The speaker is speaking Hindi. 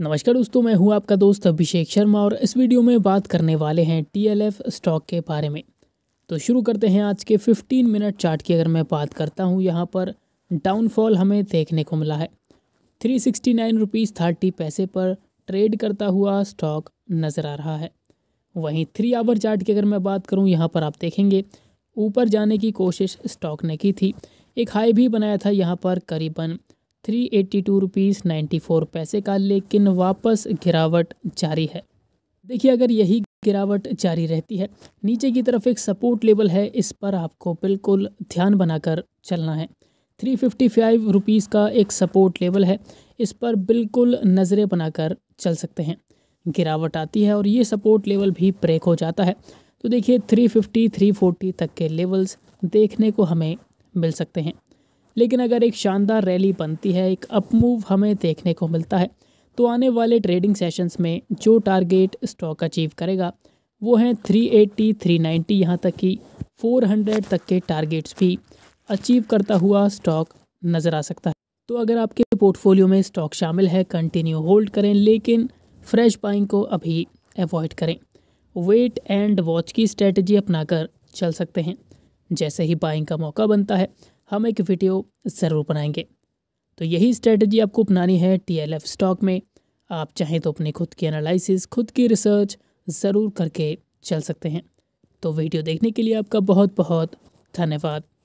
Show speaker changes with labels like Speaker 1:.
Speaker 1: नमस्कार दोस्तों मैं हूं आपका दोस्त अभिषेक शर्मा और इस वीडियो में बात करने वाले हैं टीएलएफ स्टॉक के बारे में तो शुरू करते हैं आज के 15 मिनट चार्ट की अगर मैं बात करता हूं यहां पर डाउनफॉल हमें देखने को मिला है three sixty nine rupees thirty पैसे पर ट्रेड करता हुआ स्टॉक नज़र आ रहा है वहीं थ्री आवर चार्ट की अगर मैं बात करूँ यहाँ पर आप देखेंगे ऊपर जाने की कोशिश स्टॉक ने की थी एक हाई भी बनाया था यहाँ पर करीबन three eighty two rupees ninety four पैसे का लेकिन वापस गिरावट जारी है देखिए अगर यही गिरावट जारी रहती है नीचे की तरफ एक सपोर्ट लेवल है इस पर आपको बिल्कुल ध्यान बनाकर चलना है थ्री फिफ्टी फाइव रुपीज़ का एक सपोर्ट लेवल है इस पर बिल्कुल नज़रें बनाकर चल सकते हैं गिरावट आती है और ये सपोर्ट लेवल भी ब्रेक हो जाता है तो देखिए थ्री फिफ्टी थ्री फोर्टी तक के लेवल्स देखने को हमें मिल सकते हैं लेकिन अगर एक शानदार रैली बनती है एक अपमूव हमें देखने को मिलता है तो आने वाले ट्रेडिंग सेशंस में जो टारगेट स्टॉक अचीव करेगा वो हैं 380, 390 यहाँ तक कि 400 तक के टारगेट्स भी अचीव करता हुआ स्टॉक नज़र आ सकता है तो अगर आपके पोर्टफोलियो में स्टॉक शामिल है कंटिन्यू होल्ड करें लेकिन फ्रेश बाइंग को अभी अवॉइड करें वेट एंड वॉच की स्ट्रेटजी अपनाकर चल सकते हैं जैसे ही बाइंग का मौका बनता है हम एक वीडियो ज़रूर बनाएंगे तो यही स्ट्रेटजी आपको अपनानी है एफ़ स्टॉक में आप चाहें तो अपने खुद की एनालिसिस खुद की रिसर्च ज़रूर करके चल सकते हैं तो वीडियो देखने के लिए आपका बहुत बहुत धन्यवाद